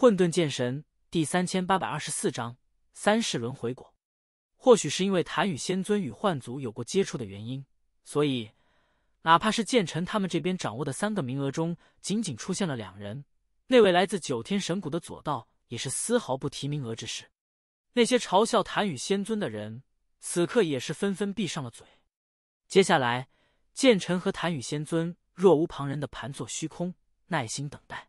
混沌剑神第三千八百二十四章三世轮回果。或许是因为谭宇仙尊与幻族有过接触的原因，所以哪怕是剑臣他们这边掌握的三个名额中，仅仅出现了两人。那位来自九天神谷的左道也是丝毫不提名额之事。那些嘲笑谭宇仙尊的人，此刻也是纷纷闭上了嘴。接下来，剑臣和谭宇仙尊若无旁人的盘坐虚空，耐心等待。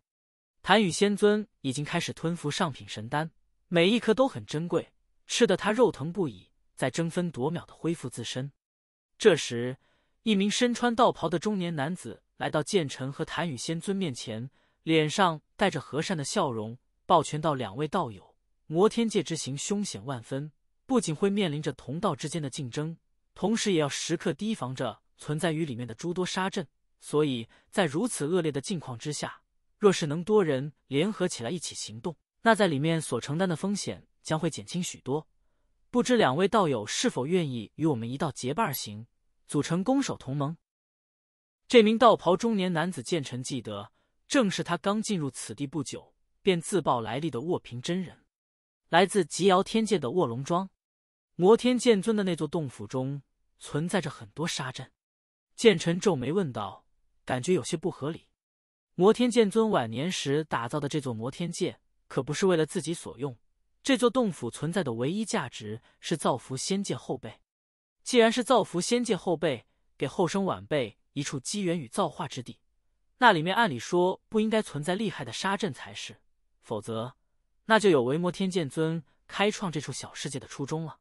谭宇仙尊已经开始吞服上品神丹，每一颗都很珍贵，吃的他肉疼不已，在争分夺秒的恢复自身。这时，一名身穿道袍的中年男子来到剑尘和谭宇仙尊面前，脸上带着和善的笑容，抱拳道：“两位道友，摩天界之行凶险万分，不仅会面临着同道之间的竞争，同时也要时刻提防着存在于里面的诸多杀阵。所以在如此恶劣的境况之下。”若是能多人联合起来一起行动，那在里面所承担的风险将会减轻许多。不知两位道友是否愿意与我们一道结伴行，组成攻守同盟？这名道袍中年男子剑臣记得，正是他刚进入此地不久便自报来历的卧平真人，来自极遥天界的卧龙庄。摩天剑尊的那座洞府中存在着很多杀阵，剑臣皱眉问道：“感觉有些不合理。”摩天剑尊晚年时打造的这座摩天界，可不是为了自己所用。这座洞府存在的唯一价值是造福仙界后辈。既然是造福仙界后辈，给后生晚辈一处机缘与造化之地，那里面按理说不应该存在厉害的杀阵才是。否则，那就有违摩天剑尊开创这处小世界的初衷了。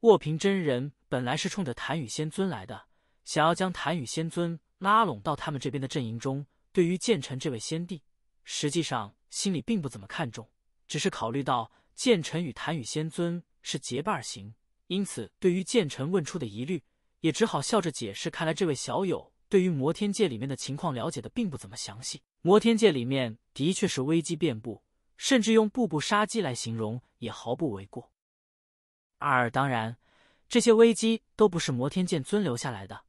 卧平真人本来是冲着谭羽仙尊来的，想要将谭羽仙尊拉拢到他们这边的阵营中。对于剑臣这位先帝，实际上心里并不怎么看重，只是考虑到剑臣与谭宇仙尊是结伴行，因此对于剑臣问出的疑虑，也只好笑着解释。看来这位小友对于摩天界里面的情况了解的并不怎么详细。摩天界里面的确是危机遍布，甚至用步步杀机来形容也毫不为过。二，当然，这些危机都不是摩天剑尊留下来的。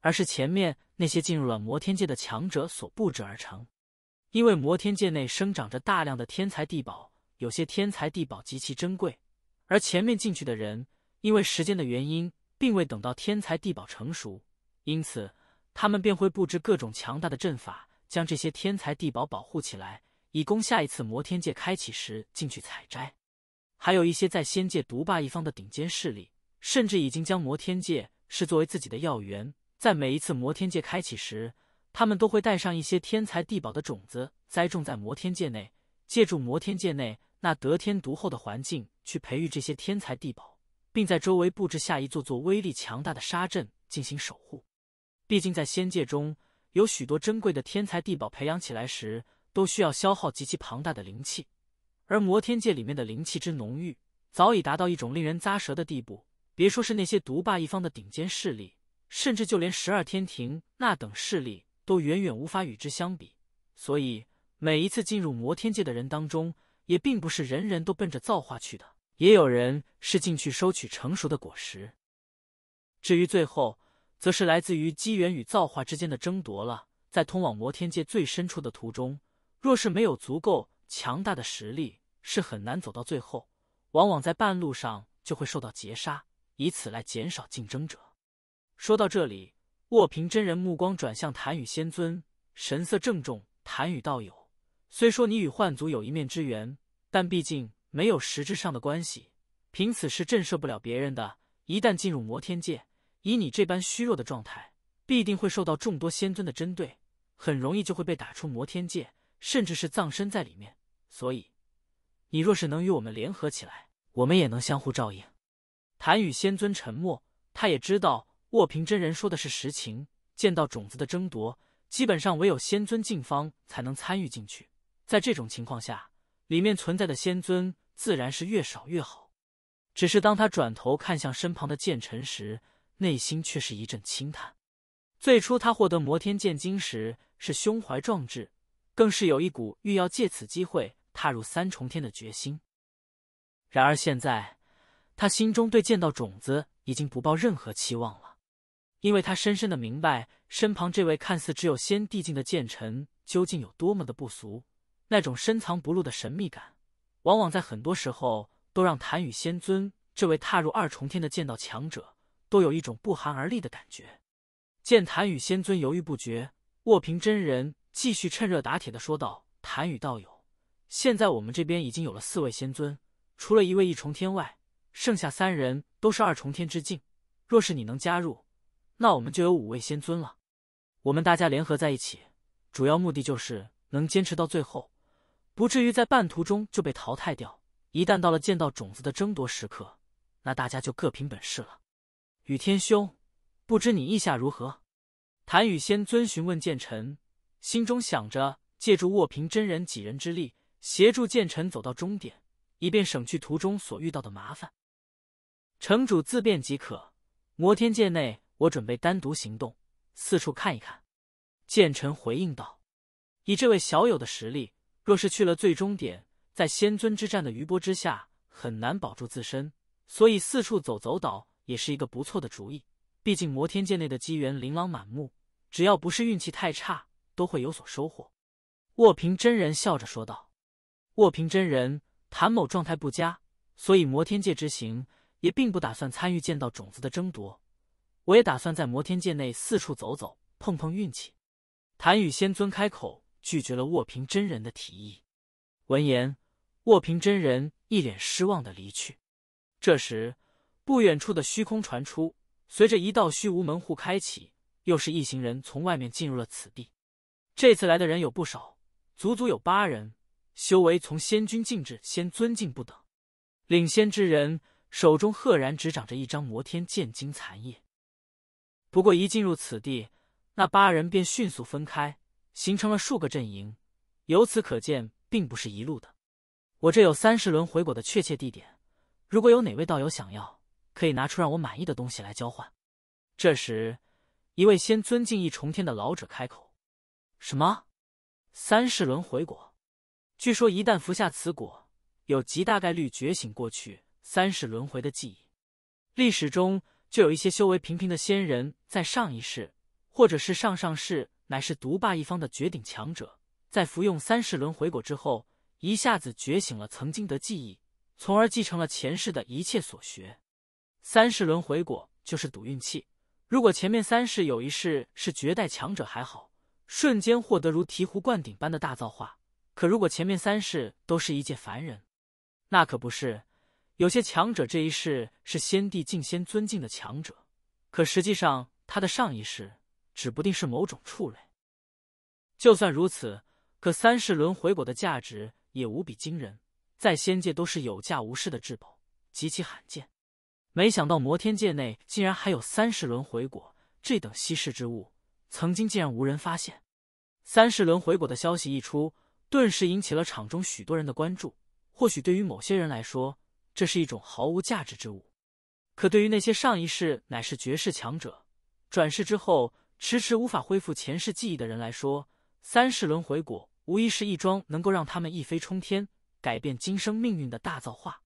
而是前面那些进入了魔天界的强者所布置而成，因为魔天界内生长着大量的天才地宝，有些天才地宝极其珍贵，而前面进去的人因为时间的原因，并未等到天才地宝成熟，因此他们便会布置各种强大的阵法，将这些天才地宝保护起来，以供下一次魔天界开启时进去采摘。还有一些在仙界独霸一方的顶尖势力，甚至已经将魔天界视作为自己的要员。在每一次魔天界开启时，他们都会带上一些天才地宝的种子，栽种在魔天界内，借助魔天界内那得天独厚的环境去培育这些天才地宝，并在周围布置下一座座威力强大的沙阵进行守护。毕竟，在仙界中有许多珍贵的天才地宝，培养起来时都需要消耗极其庞大的灵气，而魔天界里面的灵气之浓郁，早已达到一种令人咂舌的地步。别说是那些独霸一方的顶尖势力。甚至就连十二天庭那等势力都远远无法与之相比，所以每一次进入魔天界的人当中，也并不是人人都奔着造化去的，也有人是进去收取成熟的果实。至于最后，则是来自于机缘与造化之间的争夺了。在通往魔天界最深处的途中，若是没有足够强大的实力，是很难走到最后，往往在半路上就会受到劫杀，以此来减少竞争者。说到这里，卧平真人目光转向谭宇仙尊，神色郑重。谭宇道友，虽说你与幻族有一面之缘，但毕竟没有实质上的关系，凭此事震慑不了别人的。一旦进入魔天界，以你这般虚弱的状态，必定会受到众多仙尊的针对，很容易就会被打出魔天界，甚至是葬身在里面。所以，你若是能与我们联合起来，我们也能相互照应。谭宇仙尊沉默，他也知道。卧平真人说的是实情，见到种子的争夺，基本上唯有仙尊境方才能参与进去。在这种情况下，里面存在的仙尊自然是越少越好。只是当他转头看向身旁的剑尘时，内心却是一阵轻叹。最初他获得摩天剑经时，是胸怀壮志，更是有一股欲要借此机会踏入三重天的决心。然而现在，他心中对剑道种子已经不抱任何期望了。因为他深深的明白，身旁这位看似只有仙帝境的剑臣究竟有多么的不俗，那种深藏不露的神秘感，往往在很多时候都让谭宇仙尊这位踏入二重天的剑道强者都有一种不寒而栗的感觉。见谭宇仙尊犹豫不决，卧平真人继续趁热打铁的说道：“谭宇道友，现在我们这边已经有了四位仙尊，除了一位一重天外，剩下三人都是二重天之境。若是你能加入……”那我们就有五位仙尊了，我们大家联合在一起，主要目的就是能坚持到最后，不至于在半途中就被淘汰掉。一旦到了见到种子的争夺时刻，那大家就各凭本事了。雨天兄，不知你意下如何？谭雨仙尊询问剑臣，心中想着借助卧平真人几人之力，协助剑臣走到终点，以便省去途中所遇到的麻烦。城主自便即可，摩天界内。我准备单独行动，四处看一看。”剑臣回应道，“以这位小友的实力，若是去了最终点，在仙尊之战的余波之下，很难保住自身，所以四处走走倒也是一个不错的主意。毕竟摩天界内的机缘琳琅满目，只要不是运气太差，都会有所收获。”卧平真人笑着说道，“卧平真人，谭某状态不佳，所以摩天界之行也并不打算参与见到种子的争夺。”我也打算在摩天界内四处走走，碰碰运气。谭语仙尊开口拒绝了卧平真人的提议。闻言，卧平真人一脸失望的离去。这时，不远处的虚空传出，随着一道虚无门户开启，又是一行人从外面进入了此地。这次来的人有不少，足足有八人，修为从仙君进至仙尊境不等。领先之人手中赫然执掌着一张摩天剑经残页。不过，一进入此地，那八人便迅速分开，形成了数个阵营。由此可见，并不是一路的。我这有三世轮回果的确切地点，如果有哪位道友想要，可以拿出让我满意的东西来交换。这时，一位先尊敬一重天的老者开口：“什么？三世轮回果？据说一旦服下此果，有极大概率觉醒过去三世轮回的记忆。历史中。”就有一些修为平平的仙人，在上一世或者是上上世乃是独霸一方的绝顶强者，在服用三世轮回果之后，一下子觉醒了曾经的记忆，从而继承了前世的一切所学。三世轮回果就是赌运气，如果前面三世有一世是绝代强者还好，瞬间获得如醍醐灌顶般的大造化；可如果前面三世都是一介凡人，那可不是。有些强者这一世是先帝敬先尊敬的强者，可实际上他的上一世指不定是某种畜类。就算如此，可三世轮回果的价值也无比惊人，在仙界都是有价无市的至宝，极其罕见。没想到摩天界内竟然还有三世轮回果这等稀世之物，曾经竟然无人发现。三世轮回果的消息一出，顿时引起了场中许多人的关注。或许对于某些人来说，这是一种毫无价值之物，可对于那些上一世乃是绝世强者，转世之后迟迟无法恢复前世记忆的人来说，三世轮回果无疑是一桩能够让他们一飞冲天、改变今生命运的大造化。